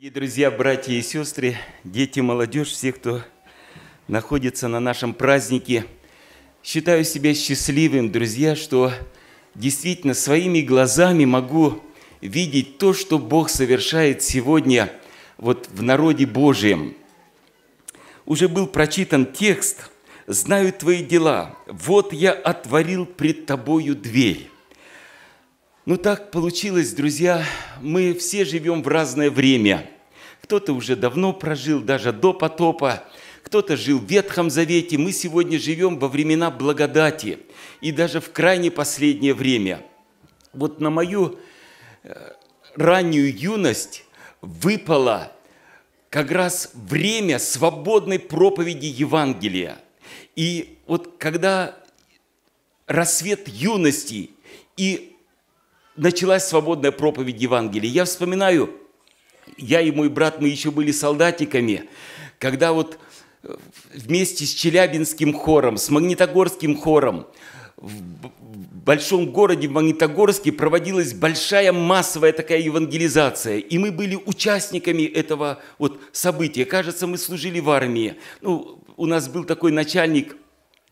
Дорогие друзья, братья и сестры, дети, молодежь, все, кто находится на нашем празднике, считаю себя счастливым, друзья, что действительно своими глазами могу видеть то, что Бог совершает сегодня вот в народе Божьем. Уже был прочитан текст «Знаю твои дела, вот я отворил пред тобою дверь». Ну так получилось, друзья, мы все живем в разное время. Кто-то уже давно прожил, даже до потопа, кто-то жил в Ветхом Завете. Мы сегодня живем во времена благодати и даже в крайне последнее время. Вот на мою э, раннюю юность выпало как раз время свободной проповеди Евангелия. И вот когда рассвет юности и началась свободная проповедь Евангелия. Я вспоминаю, я и мой брат, мы еще были солдатиками, когда вот э, вместе с Челябинским хором, с Магнитогорским хором, в большом городе, Магнитогорске, проводилась большая массовая такая евангелизация. И мы были участниками этого вот события. Кажется, мы служили в армии. Ну, у нас был такой начальник –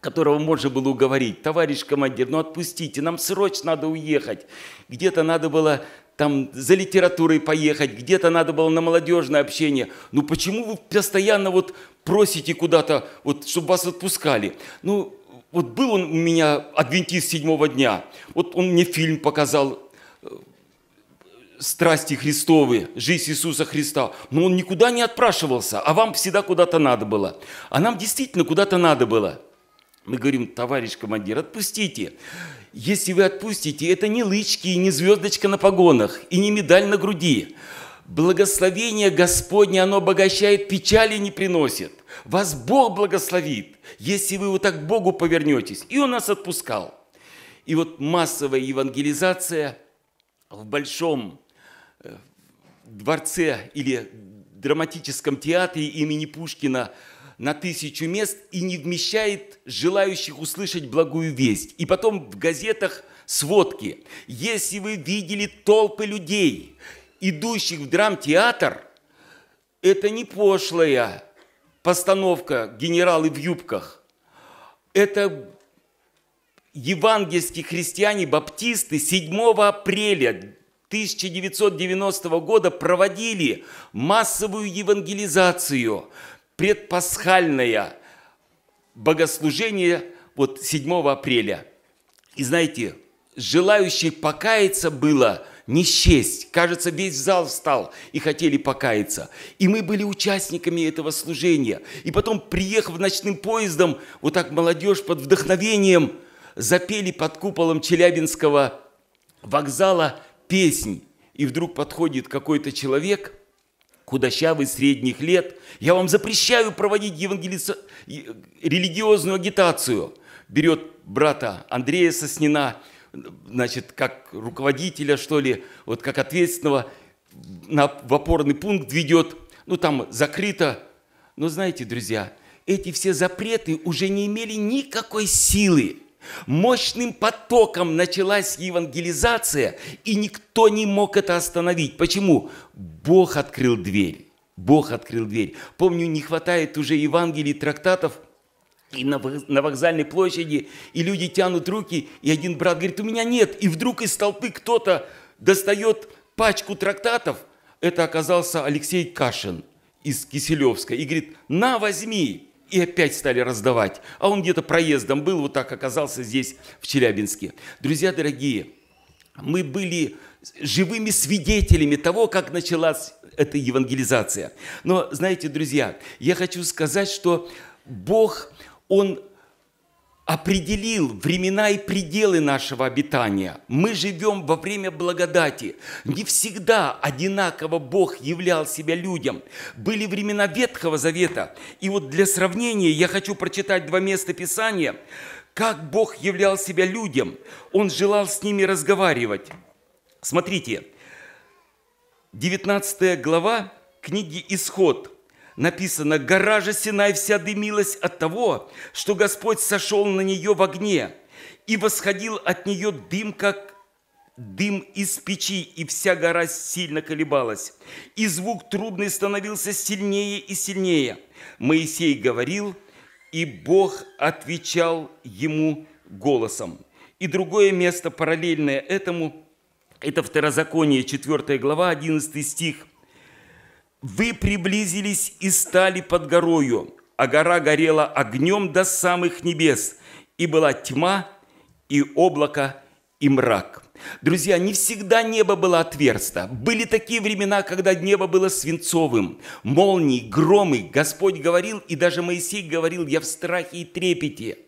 которого можно было уговорить, товарищ командир, ну отпустите, нам срочно надо уехать. Где-то надо было там за литературой поехать, где-то надо было на молодежное общение. Ну почему вы постоянно вот просите куда-то, вот, чтобы вас отпускали? Ну, вот был он у меня адвентист седьмого дня, вот он мне фильм показал, э, страсти Христовы, жизнь Иисуса Христа. Но он никуда не отпрашивался, а вам всегда куда-то надо было. А нам действительно куда-то надо было – мы говорим, товарищ командир, отпустите. Если вы отпустите, это не лычки, и не звездочка на погонах, и не медаль на груди. Благословение Господне, оно обогащает, печали не приносит. Вас Бог благословит, если вы вот так Богу повернетесь. И Он нас отпускал. И вот массовая евангелизация в большом э, дворце или драматическом театре имени Пушкина – на тысячу мест и не вмещает желающих услышать благую весть. И потом в газетах сводки. Если вы видели толпы людей, идущих в драмтеатр, это не пошлая постановка «Генералы в юбках». Это евангельские христиане-баптисты 7 апреля 1990 года проводили массовую евангелизацию, предпасхальное богослужение вот 7 апреля. И знаете, желающих покаяться было не счесть. Кажется, весь зал встал и хотели покаяться. И мы были участниками этого служения. И потом, приехав ночным поездом, вот так молодежь под вдохновением запели под куполом Челябинского вокзала песнь. И вдруг подходит какой-то человек – худощавый, средних лет. Я вам запрещаю проводить евангели... религиозную агитацию. Берет брата Андрея Соснина, значит, как руководителя, что ли, вот как ответственного, на, в опорный пункт ведет. Ну, там закрыто. Но ну, знаете, друзья, эти все запреты уже не имели никакой силы. Мощным потоком началась евангелизация, и никто не мог это остановить. Почему? Бог открыл дверь. Бог открыл дверь. Помню, не хватает уже Евангелий, трактатов – и на вокзальной площади, и люди тянут руки, и один брат говорит, у меня нет. И вдруг из толпы кто-то достает пачку трактатов. Это оказался Алексей Кашин из Киселевска. И говорит, на, возьми и опять стали раздавать. А он где-то проездом был, вот так оказался здесь, в Челябинске. Друзья дорогие, мы были живыми свидетелями того, как началась эта евангелизация. Но, знаете, друзья, я хочу сказать, что Бог, Он определил времена и пределы нашего обитания. Мы живем во время благодати. Не всегда одинаково Бог являл себя людям. Были времена Ветхого Завета. И вот для сравнения я хочу прочитать два места Писания, как Бог являл себя людям. Он желал с ними разговаривать. Смотрите, 19 глава книги «Исход», написано, гора же Синай вся дымилась от того, что Господь сошел на нее в огне, и восходил от нее дым, как дым из печи, и вся гора сильно колебалась. И звук трудный становился сильнее и сильнее. Моисей говорил, и Бог отвечал ему голосом. И другое место, параллельное этому, это Второзаконие, 4 глава, 11 стих – вы приблизились и стали под горою, а гора горела огнем до самых небес, и была тьма, и облако, и мрак». Друзья, не всегда небо было отверсто. Были такие времена, когда небо было свинцовым. Молнии, громы. Господь говорил, и даже Моисей говорил, я в страхе и трепете.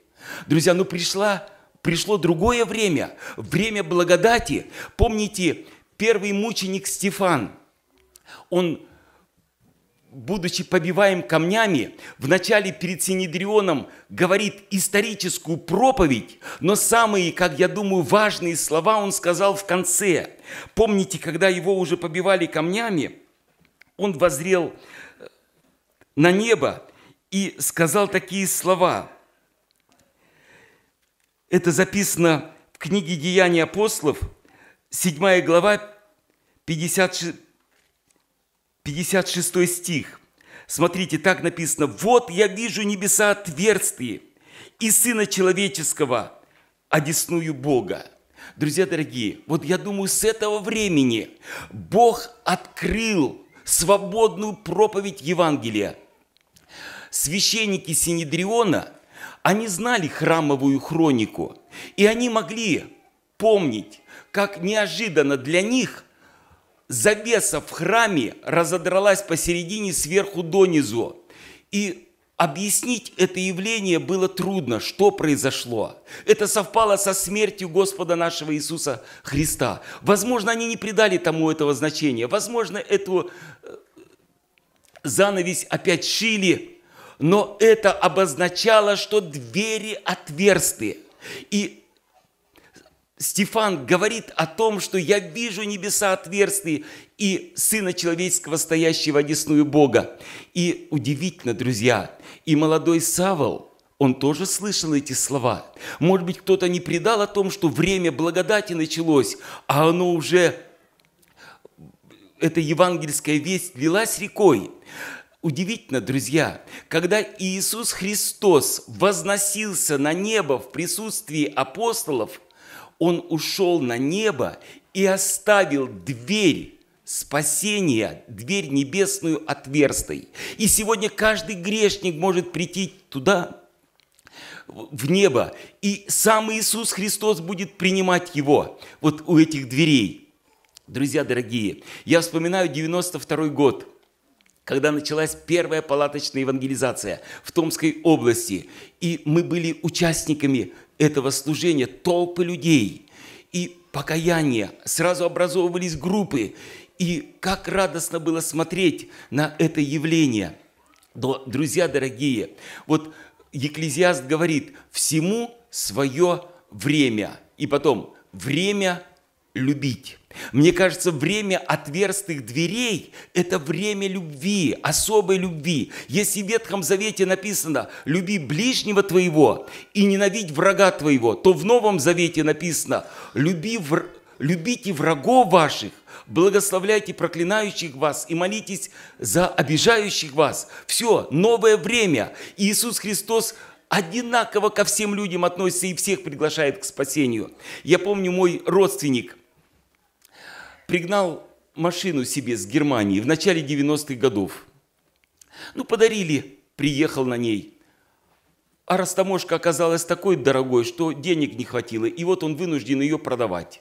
Друзья, ну пришла, пришло другое время. Время благодати. Помните, первый мученик Стефан, он будучи побиваем камнями, вначале перед Синедрионом говорит историческую проповедь, но самые, как я думаю, важные слова он сказал в конце. Помните, когда его уже побивали камнями, он возрел э, на небо и сказал такие слова. Это записано в книге «Деяния апостолов», 7 глава, 56, 56 стих. Смотрите, так написано. «Вот я вижу небеса отверстые, и Сына Человеческого, одесную а Бога». Друзья дорогие, вот я думаю, с этого времени Бог открыл свободную проповедь Евангелия. Священники Синедриона, они знали храмовую хронику, и они могли помнить, как неожиданно для них – завеса в храме разодралась посередине сверху донизу. И Объяснить это явление было трудно, что произошло. Это совпало со смертью Господа нашего Иисуса Христа. Возможно, они не придали тому этого значения. Возможно, эту э, занавесь опять шили, но это обозначало, что двери отверсты. И Стефан говорит о том, что я вижу небеса отверстия и Сына Человеческого, стоящего одесную Бога. И удивительно, друзья, и молодой Савол – он тоже слышал эти слова. Может быть, кто-то не предал о том, что время благодати началось, а оно уже, эта евангельская весть лилась рекой. Удивительно, друзья, когда Иисус Христос возносился на небо в присутствии апостолов – он ушел на небо и оставил дверь спасения, дверь небесную отверстой. И сегодня каждый грешник может прийти туда, в небо, и сам Иисус Христос будет принимать его вот у этих дверей. Друзья дорогие, я вспоминаю 92 год – когда началась первая палаточная евангелизация в Томской области. И мы были участниками этого служения, толпы людей. И покаяние, сразу образовывались группы. И как радостно было смотреть на это явление. Но, друзья дорогие, вот Екклезиаст говорит, всему свое время. И потом, время любить. Мне кажется, время отверстых дверей – это время любви, особой любви. Если в Ветхом Завете написано «люби ближнего твоего и ненавидь врага твоего», то в Новом Завете написано «люби вр... «любите врагов ваших, благословляйте проклинающих вас и молитесь за обижающих вас». Все, новое время. Иисус Христос одинаково ко всем людям относится и всех приглашает к спасению. Я помню, мой родственник – пригнал машину себе с Германии в начале 90-х годов. Ну, подарили, приехал на ней. А растаможка оказалась такой дорогой, что денег не хватило, и вот он вынужден ее продавать.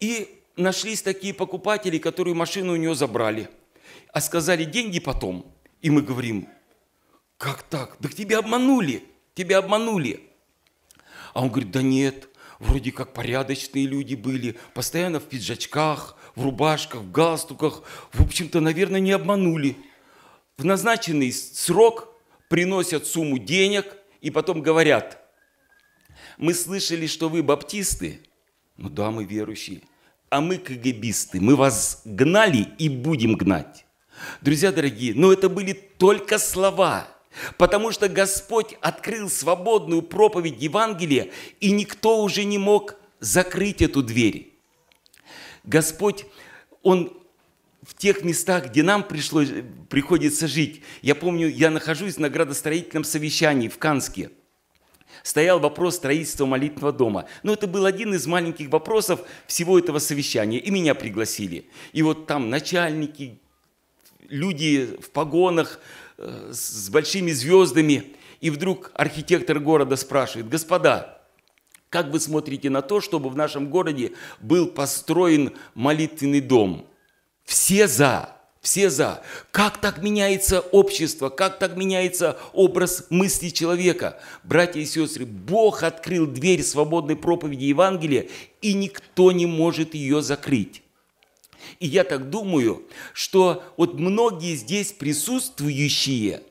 И нашлись такие покупатели, которые машину у него забрали, а сказали деньги потом. И мы говорим, как так? Да тебя обманули, тебя обманули. А он говорит, да нет, вроде как порядочные люди были, постоянно в пиджачках, в рубашках, в галстуках. В общем-то, наверное, не обманули. В назначенный срок приносят сумму денег и потом говорят, мы слышали, что вы баптисты. Ну да, мы верующие. А мы КГБисты, мы вас гнали и будем гнать. Друзья дорогие, но это были только слова – Потому что Господь открыл свободную проповедь Евангелия, и никто уже не мог закрыть эту дверь. Господь, Он в тех местах, где нам пришлось, приходится жить. Я помню, я нахожусь на градостроительном совещании в Канске. Стоял вопрос строительства молитвенного дома. Но ну, это был один из маленьких вопросов всего этого совещания. И меня пригласили. И вот там начальники, люди в погонах э, с большими звездами. И вдруг архитектор города спрашивает, господа, как вы смотрите на то, чтобы в нашем городе был построен молитвенный дом? Все за, все за. Как так меняется общество, как так меняется образ мысли человека? Братья и сестры, Бог открыл дверь свободной проповеди Евангелия, и никто не может ее закрыть. И я так думаю, что вот многие здесь присутствующие,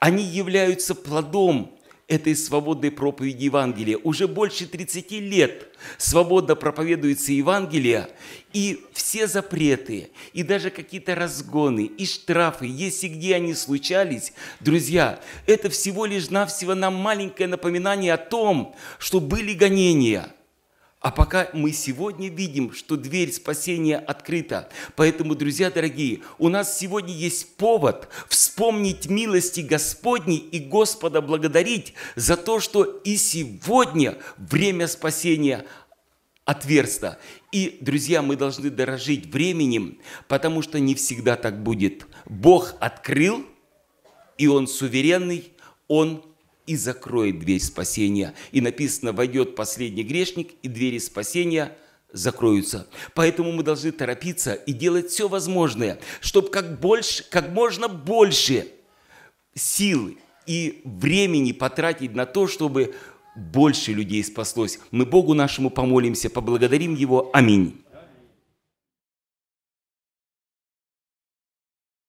они являются плодом этой свободной проповеди Евангелия. Уже больше 30 лет свободно проповедуется Евангелие, и все запреты, и даже какие-то разгоны, и штрафы, если где они случались, друзья, это всего лишь навсего нам маленькое напоминание о том, что были гонения – а пока мы сегодня видим, что дверь спасения открыта. Поэтому, друзья дорогие, у нас сегодня есть повод вспомнить милости Господней и Господа благодарить за то, что и сегодня время спасения отверсто. И, друзья, мы должны дорожить временем, потому что не всегда так будет. Бог открыл, и Он суверенный, Он и закроет дверь спасения. И написано, войдет последний грешник, и двери спасения – закроются. Поэтому мы должны торопиться и делать все возможное, чтобы как, больше, как можно больше силы и времени потратить на то, чтобы больше людей спаслось. Мы Богу нашему помолимся, поблагодарим Его. Аминь.